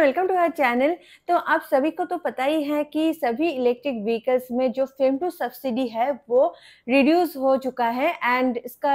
And welcome to our channel तो आप सभी को तो पता ही है कि सभी इलेक्ट्रिक व्हीकल्स में जो फेम टू सब्सिडी है वो रिड्यूस हो चुका है एंड इसका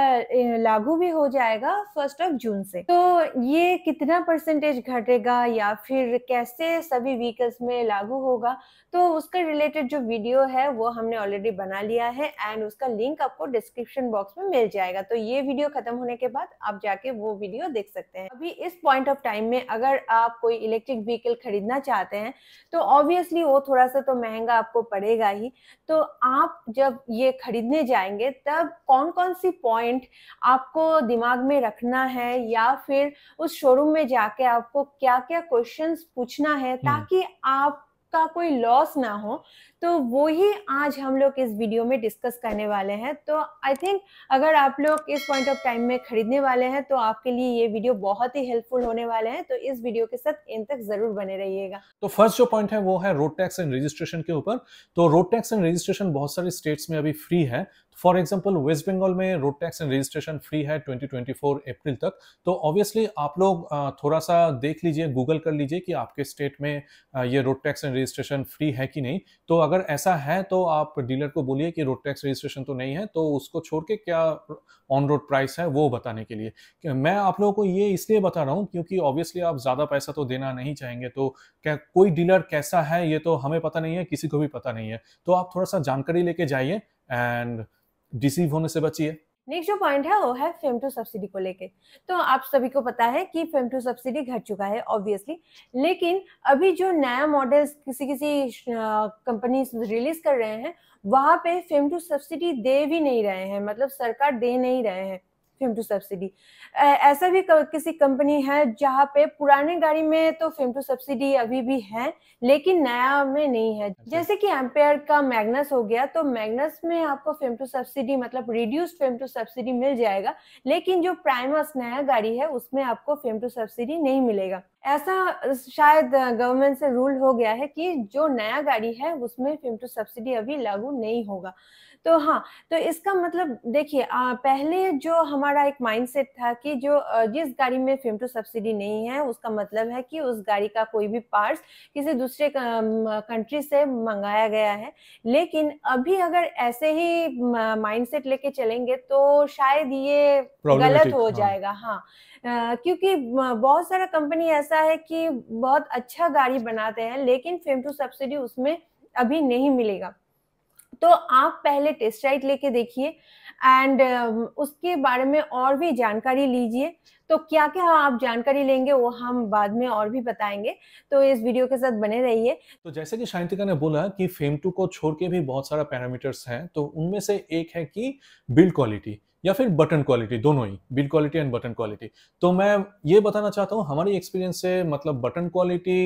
लागू भी हो जाएगा फर्स्ट ऑफ जून से तो ये कितना परसेंटेज घटेगा या फिर कैसे सभी व्हीकल्स में लागू होगा तो उसका रिलेटेड जो वीडियो है वो हमने ऑलरेडी बना लिया है एंड उसका लिंक आपको डिस्क्रिप्शन बॉक्स में मिल जाएगा तो ये वीडियो खत्म होने के बाद आप जाके वो वीडियो देख सकते हैं अभी इस पॉइंट ऑफ टाइम में अगर आप कोई इलेक्ट्रिक इलेक्ट्रिक व्हीकल खरीदना चाहते हैं तो ऑब्वियसली वो थोड़ा सा तो महंगा आपको पड़ेगा ही तो आप जब ये खरीदने जाएंगे तब कौन कौन सी पॉइंट आपको दिमाग में रखना है या फिर उस शोरूम में जाके आपको क्या क्या क्वेश्चन पूछना है हम्म। ताकि आप का कोई लॉस ना हो तो वो ही आज हम लोग इस वीडियो में डिस्कस करने वाले हैं तो आई थिंक अगर आप लोग इस पॉइंट ऑफ टाइम में खरीदने वाले हैं तो आपके लिए ये वीडियो बहुत ही हेल्पफुल होने वाले हैं तो इस वीडियो के साथ इन तक जरूर बने रहिएगा तो फर्स्ट जो पॉइंट है वो है रोड टैक्स एंड रजिस्ट्रेशन के ऊपर तो रोड टैक्स एंड रजिस्ट्रेशन बहुत सारे स्टेट्स में अभी फ्री है फॉर एग्जाम्पल वेस्ट बंगाल में road tax and registration free है 2024 अप्रैल तक तो ऑब्वियसली आप लोग थोड़ा सा देख लीजिए गूगल कर लीजिए कि आपके स्टेट में ये road tax and registration free है कि नहीं तो अगर ऐसा है तो आप डीलर को बोलिए कि रोड टैक्स रजिस्ट्रेशन तो नहीं है तो उसको छोड़ के क्या ऑन रोड प्राइस है वो बताने के लिए मैं आप लोगों को ये इसलिए बता रहा हूँ क्योंकि ऑब्वियसली आप ज़्यादा पैसा तो देना नहीं चाहेंगे तो क्या कोई डीलर कैसा है ये तो हमें पता नहीं है किसी को भी पता नहीं है तो आप थोड़ा सा जानकारी लेके जाइए एंड डिसीव होने से बचिए नेक्स्ट जो पॉइंट है वो है फेम टू सब्सिडी को लेके तो आप सभी को पता है कि फेम टू सब्सिडी घट चुका है ऑब्वियसली लेकिन अभी जो नया मॉडल्स किसी किसी कंपनी रिलीज कर रहे हैं वहां पे फेम टू सब्सिडी दे भी नहीं रहे हैं मतलब सरकार दे नहीं रहे हैं फेम टू सब्सिडी ऐसा भी किसी कंपनी है जहाँ पे पुराने गाड़ी में तो फेम टू सब्सिडी अभी भी है लेकिन नया में नहीं है अच्छा। जैसे कि एम्पेयर का मैग्नस हो गया तो मैग्नस में आपको फेम टू सब्सिडी मतलब रिड्यूस फेम टू सब्सिडी मिल जाएगा लेकिन जो प्राइमस नया गाड़ी है उसमें आपको फेम टू सब्सिडी नहीं मिलेगा ऐसा शायद गवर्नमेंट से रूल हो गया है कि जो नया गाड़ी है उसमें फेम टू सब्सिडी अभी लागू नहीं होगा तो हाँ तो इसका मतलब देखिए पहले जो हमारा एक माइंडसेट था कि जो जिस गाड़ी में फिम टू सब्सिडी नहीं है उसका मतलब है कि उस गाड़ी का कोई भी पार्ट्स किसी दूसरे कंट्री से मंगाया गया है लेकिन अभी अगर ऐसे ही माइंडसेट लेके चलेंगे तो शायद ये गलत हो हाँ। जाएगा हाँ, हाँ। क्योंकि बहुत सारा कंपनी ऐसा है कि बहुत अच्छा गाड़ी बनाते हैं लेकिन फेम टू सब्सिडी उसमें अभी नहीं मिलेगा तो आप पहले टेस्ट राइट लेके देखिए एंड उसके बारे में और भी जानकारी लीजिए तो क्या क्या आप जानकारी लेंगे वो हम बाद में और भी बताएंगे तो इस वीडियो के साथ बने रहिए तो जैसे कि शांतिका ने बोला कि फेम टू को छोड़ के भी बहुत सारा पैरामीटर्स हैं तो उनमें से एक है कि बिल्ड क्वालिटी या फिर बटन क्वालिटी दोनों ही build quality and button quality तो मैं ये बताना चाहता हूँ हमारी एक्सपीरियंस से मतलब बटन क्वालिटी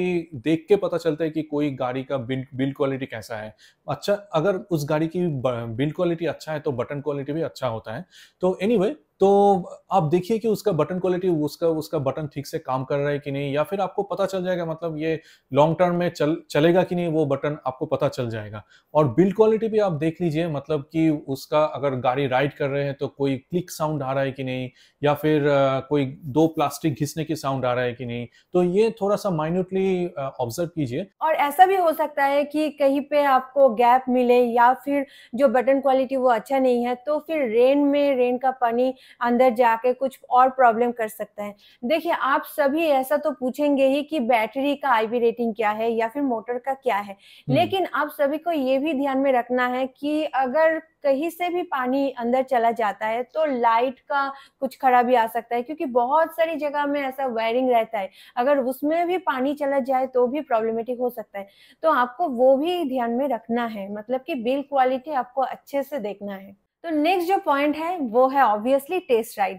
देख के पता चलता है कि कोई गाड़ी का बिल्ड बिल्ड क्वालिटी कैसा है अच्छा अगर उस गाड़ी की बिल्ड क्वालिटी अच्छा है तो बटन क्वालिटी भी अच्छा होता है तो एनी anyway, तो आप देखिए कि उसका बटन क्वालिटी उसका उसका बटन ठीक से काम कर रहा है कि नहीं या फिर आपको पता चल जाएगा मतलब ये लॉन्ग टर्म में चल चलेगा कि नहीं वो बटन आपको पता चल जाएगा और बिल्ड क्वालिटी भी आप देख लीजिए मतलब कि उसका अगर गाड़ी राइड कर रहे हैं तो कोई क्लिक साउंड आ रहा है कि नहीं या फिर कोई दो प्लास्टिक घिसने की साउंड आ रहा है कि नहीं तो ये थोड़ा सा माइन्यूटली ऑब्जर्व कीजिए और ऐसा भी हो सकता है कि कहीं पे आपको गैप मिले या फिर जो बटन क्वालिटी वो अच्छा नहीं है तो फिर रेन में रेन का पानी अंदर जाके कुछ और प्रॉब्लम कर सकता है देखिए आप सभी ऐसा तो पूछेंगे ही कि बैटरी का आईबी रेटिंग क्या है या फिर मोटर का क्या है हम्म। लेकिन आप सभी को ये भी ध्यान में रखना है कि अगर कहीं से भी पानी अंदर चला जाता है तो लाइट का कुछ खराबी आ सकता है क्योंकि बहुत सारी जगह में ऐसा वायरिंग रहता है अगर उसमें भी पानी चला जाए तो भी प्रॉब्लमेटिक हो सकता है तो आपको वो भी ध्यान में रखना है मतलब कि बिल क्वालिटी आपको अच्छे से देखना है तो नेक्स्ट जो पॉइंट है वो है ऑब्वियसली टेस्ट राइड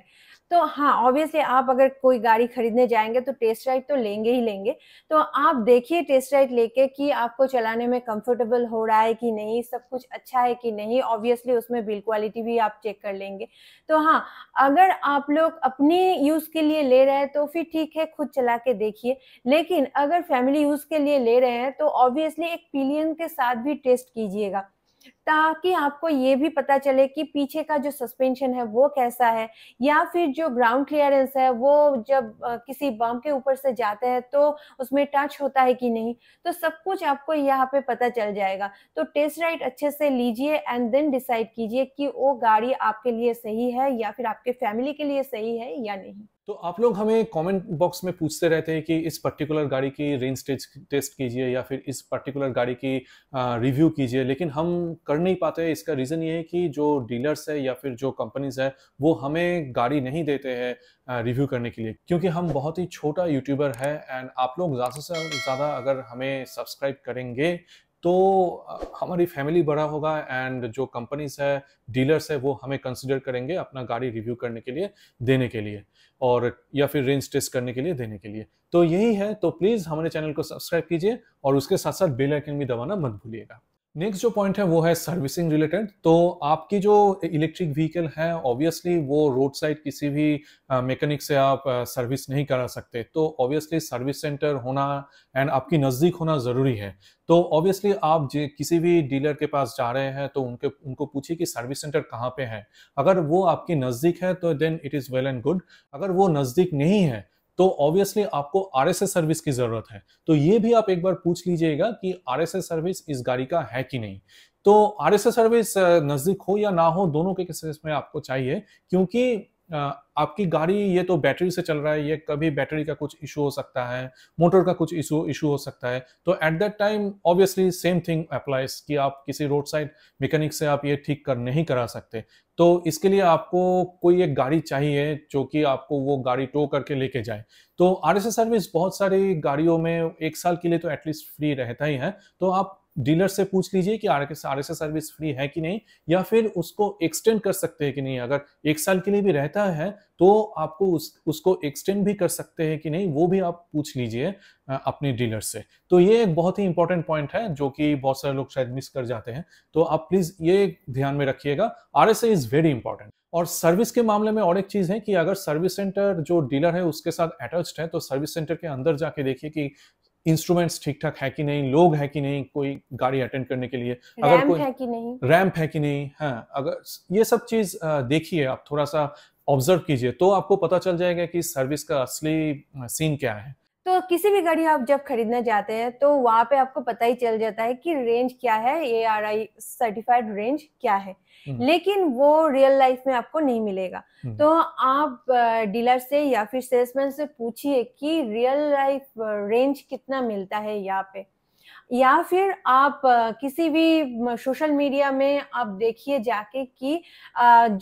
तो हाँ ऑब्वियसली आप अगर कोई गाड़ी खरीदने जाएंगे तो टेस्ट राइड तो लेंगे ही लेंगे तो आप देखिए टेस्ट राइड लेके कि आपको चलाने में कंफर्टेबल हो रहा है कि नहीं सब कुछ अच्छा है कि नहीं ऑब्वियसली उसमें बिल क्वालिटी भी आप चेक कर लेंगे तो हाँ अगर आप लोग अपने यूज़ के लिए ले रहे हैं तो फिर ठीक है खुद चला के देखिए लेकिन अगर फैमिली यूज़ के लिए ले रहे हैं तो ऑब्वियसली एक पिलियन के साथ भी टेस्ट कीजिएगा ताकि आपको ये भी पता चले कि पीछे का जो सस्पेंशन है वो कैसा है या फिर जो ग्राउंड क्लियरेंस है वो जब किसी बम के ऊपर से जाते हैं तो उसमें टच होता है कि नहीं तो सब कुछ आपको यहाँ पे पता चल जाएगा तो टेस्ट राइड अच्छे से लीजिए एंड देन डिसाइड कीजिए कि वो गाड़ी आपके लिए सही है या फिर आपके फैमिली के लिए सही है या नहीं तो आप लोग हमें कमेंट बॉक्स में पूछते रहते हैं कि इस पर्टिकुलर गाड़ी की रेंज टेस्ट कीजिए या फिर इस पर्टिकुलर गाड़ी की रिव्यू कीजिए लेकिन हम कर नहीं पाते हैं इसका रीज़न ये है कि जो डीलर्स है या फिर जो कंपनीज है वो हमें गाड़ी नहीं देते हैं रिव्यू करने के लिए क्योंकि हम बहुत ही छोटा यूट्यूबर है एंड आप लोग ज़्यादा से ज़्यादा अगर हमें सब्सक्राइब करेंगे तो हमारी फैमिली बड़ा होगा एंड जो कंपनीज है डीलर्स है वो हमें कंसिडर करेंगे अपना गाड़ी रिव्यू करने के लिए देने के लिए और या फिर रेंज टेस्ट करने के लिए देने के लिए तो यही है तो प्लीज़ हमारे चैनल को सब्सक्राइब कीजिए और उसके साथ साथ बेल आइकन भी दबाना मत भूलिएगा नेक्स्ट जो पॉइंट है वो है सर्विसिंग रिलेटेड तो आपकी जो इलेक्ट्रिक व्हीकल है ऑब्वियसली वो रोड साइड किसी भी मैकेनिक से आप सर्विस नहीं करा सकते तो ऑब्वियसली सर्विस सेंटर होना एंड आपकी नज़दीक होना ज़रूरी है तो ऑब्वियसली आप जे किसी भी डीलर के पास जा रहे हैं तो उनके उनको पूछिए कि सर्विस सेंटर कहाँ पे है अगर वो आपकी नज़दीक है तो then it is well and good अगर वो नज़दीक नहीं है तो ऑब्वियसली आपको एस सर्विस की जरूरत है तो ये भी आप एक बार पूछ लीजिएगा कि एस सर्विस इस गाड़ी का है कि नहीं तो एस सर्विस नजदीक हो या ना हो दोनों के किस में आपको चाहिए क्योंकि आपकी गाड़ी ये तो बैटरी से चल रहा है ये कभी बैटरी का कुछ इशू हो सकता है मोटर का कुछ इशू इशू हो सकता है तो at that time obviously same thing applies कि आप किसी रोड साइड मैकेनिक से आप ये ठीक कर नहीं करा सकते तो इसके लिए आपको कोई एक गाड़ी चाहिए जो कि आपको वो गाड़ी टो करके लेके जाए तो आर सर्विस बहुत सारी गाड़ियों में एक साल के लिए तो एटलीस्ट फ्री रहता ही है तो आप डीलर से पूछ लीजिए कि R S R service free है कि नहीं या फिर उसको एक्सटेंड कर सकते हैं कि नहीं अगर एक साल के लिए भी रहता है तो आपको उस उसको एक्सटेंड भी कर सकते हैं कि नहीं वो भी आप पूछ लीजिए अपने डीलर से तो ये एक बहुत ही इंपॉर्टेंट पॉइंट है जो कि बहुत सारे लोग शायद मिस कर जाते हैं तो आप प्लीज़ ये ध्यान में रखिएगा R S is very important और सर्विस के मामले में और एक चीज़ है कि अगर सर्विस सेंटर जो डीलर है उसके साथ अटैच्ड है तो सर्विस सेंटर के अंदर जाके देखिए कि इंस्ट्रूमेंट्स ठीक ठाक है कि नहीं लोग है कि नहीं कोई गाड़ी अटेंड करने के लिए अगर कोई है कि नहीं रैम्प है कि नहीं हाँ अगर ये सब चीज देखिए आप थोड़ा सा ऑब्जर्व कीजिए तो आपको पता चल जाएगा कि सर्विस का असली सीन क्या है तो किसी भी गाड़ी आप जब खरीदने जाते हैं तो वहां पे आपको पता ही चल जाता है कि रेंज क्या है A R I certified range क्या है हम्म। लेकिन वो रियल लाइफ में आपको नहीं मिलेगा हम्म। तो आप डीलर से या फिर सेल्समैन से पूछिए कि रियल लाइफ रेंज कितना मिलता है यहाँ पे या फिर आप किसी भी सोशल मीडिया में आप देखिए जाके कि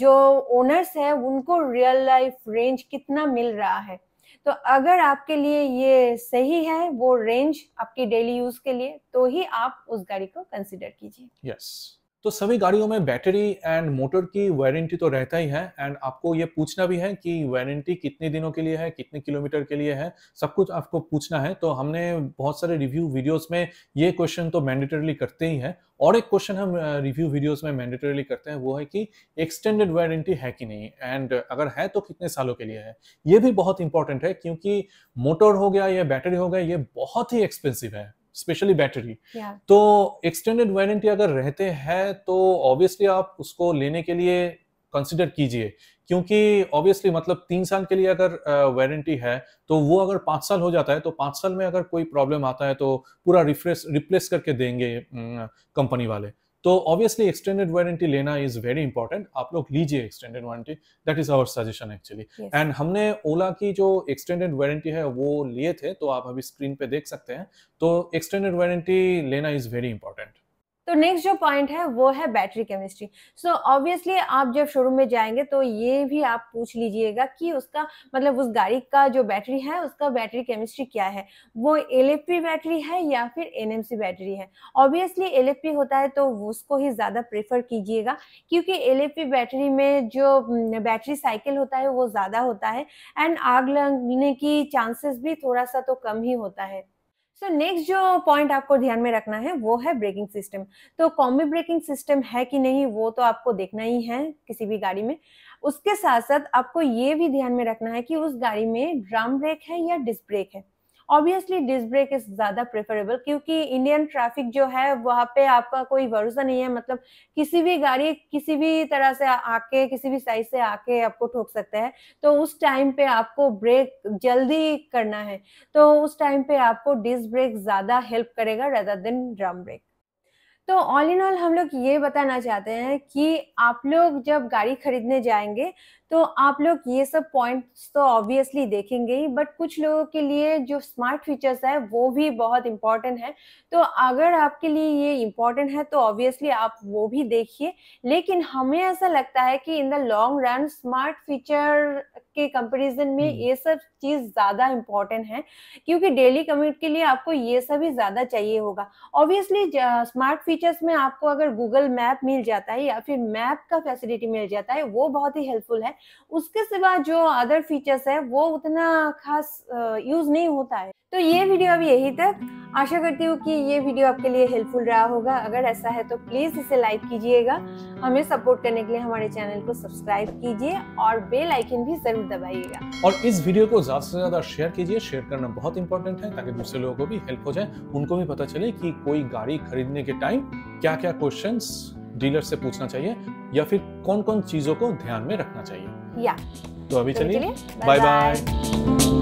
जो ओनर्स है उनको रियल लाइफ रेंज कितना मिल रहा है तो अगर आपके लिए ये सही है वो रेंज आपकी डेली यूज के लिए तो ही आप उस गाड़ी को कंसिडर कीजिए यस yes. तो सभी गाड़ियों में बैटरी एंड मोटर की वारंटी तो रहता ही है एंड आपको ये पूछना भी है कि वारंटी कितने दिनों के लिए है कितने किलोमीटर के लिए है सब कुछ आपको पूछना है तो हमने बहुत सारे रिव्यू वीडियोस में ये क्वेश्चन तो मैंडेटरली करते ही हैं और एक क्वेश्चन हम रिव्यू वीडियोस में मैंडेटरली करते हैं वो है कि एक्सटेंडेड वारंटी है कि नहीं एंड अगर है तो कितने सालों के लिए है ये भी बहुत इंपॉर्टेंट है क्योंकि मोटर हो गया या बैटरी हो गया ये बहुत ही एक्सपेंसिव है स्पेशली बैटरी तो एक्सटेंडेड वारंटी अगर रहते हैं तो ऑब्वियसली आप उसको लेने के लिए कंसिडर कीजिए क्योंकि ऑब्वियसली मतलब तीन साल के लिए अगर वारंटी है तो वो अगर पाँच साल हो जाता है तो पाँच साल में अगर कोई प्रॉब्लम आता है तो पूरा रिफ्रेश रिप्लेस करके देंगे कंपनी वाले तो ऑब्वियसली एक्सटेंडेड वारंटी लेना इज वेरी इंपॉर्टेंट आप लोग लीजिए extended warranty that is our suggestion actually and हमने ओला की जो एक्सटेंडेड वारंटी है वो लिए थे तो आप अभी स्क्रीन पे देख सकते हैं तो एक्सटेंडेड वारंटी लेना इज वेरी इंपॉर्टेंट तो नेक्स्ट जो पॉइंट है वो है बैटरी केमिस्ट्री सो ऑब्वियसली आप जब शोरूम में जाएंगे तो ये भी आप पूछ लीजिएगा कि उसका मतलब उस गाड़ी का जो बैटरी है उसका बैटरी केमिस्ट्री क्या है वो एल बैटरी है या फिर एन बैटरी है ऑब्वियसली एल होता है तो उसको ही ज़्यादा प्रेफर कीजिएगा क्योंकि एल बैटरी में जो बैटरी साइकिल होता है वो ज़्यादा होता है एंड आग लगने की चांसेस भी थोड़ा सा तो कम ही होता है सो so, नेक्स्ट जो पॉइंट आपको ध्यान में रखना है वो है ब्रेकिंग सिस्टम तो कॉम्बी ब्रेकिंग सिस्टम है कि नहीं वो तो आपको देखना ही है किसी भी गाड़ी में उसके साथ साथ आपको ये भी ध्यान में रखना है कि उस गाड़ी में ड्रम ब्रेक है या डिस्क ब्रेक है ऑब्वियसली डिस्क ब्रेक इज ज्यादा प्रेफरेबल क्योंकि इंडियन ट्रैफिक जो है वहां पे आपका कोई भरोसा नहीं है मतलब किसी भी गाड़ी किसी भी तरह से आके किसी भी साइज से आके आपको ठोक सकता है तो उस टाइम पे आपको ब्रेक जल्दी करना है तो उस टाइम पे आपको डिस्क ब्रेक ज्यादा हेल्प करेगा रेदर देन ड्रम ब्रेक तो ऑल इन ऑल हम लोग ये बताना चाहते हैं कि आप लोग जब गाड़ी खरीदने जाएंगे तो आप लोग ये सब पॉइंट्स तो ऑब्वियसली देखेंगे ही बट कुछ लोगों के लिए जो स्मार्ट फीचर्स है वो भी बहुत इंपॉर्टेंट है तो अगर आपके लिए ये इंपॉर्टेंट है तो ऑब्वियसली आप वो भी देखिए लेकिन हमें ऐसा लगता है कि in the long run smart feature के कंपैरिजन में हम्म। ये सब चीज ज्यादा इंपॉर्टेंट है क्योंकि डेली कम्यूट के लिए आपको ये सब ही ज्यादा चाहिए होगा ऑब्वियसली स्मार्ट फीचर्स में आपको अगर गूगल मैप मिल जाता है या फिर मैप का फैसिलिटी मिल जाता है वो बहुत ही हेल्पफुल है उसके सिवा जो अदर फीचर्स है वो उतना खास यूज नहीं होता है तो ये वीडियो अभी यही तक आशा करती हूँ कि ये वीडियो आपके लिए हेल्पफुल रहा होगा अगर ऐसा है तो प्लीज़ इसे लाइक कीजिएगा हमें सपोर्ट करने के लिए हमारे चैनल को सब्सक्राइब कीजिए और बेल आइकन भी जरूर दबाइएगा और इस वीडियो को ज़्यादा से ज़्यादा शेयर कीजिए शेयर करना बहुत इंपॉर्टेंट है ताकि दूसरे लोगों को भी हेल्प हो जाए उनको भी पता चले की कोई गाड़ी खरीदने के टाइम क्या क्या क्वेश्चन डीलर से पूछना चाहिए या फिर कौन कौन चीज़ों को ध्यान में रखना चाहिए या तो अभी चलिए बाय बाय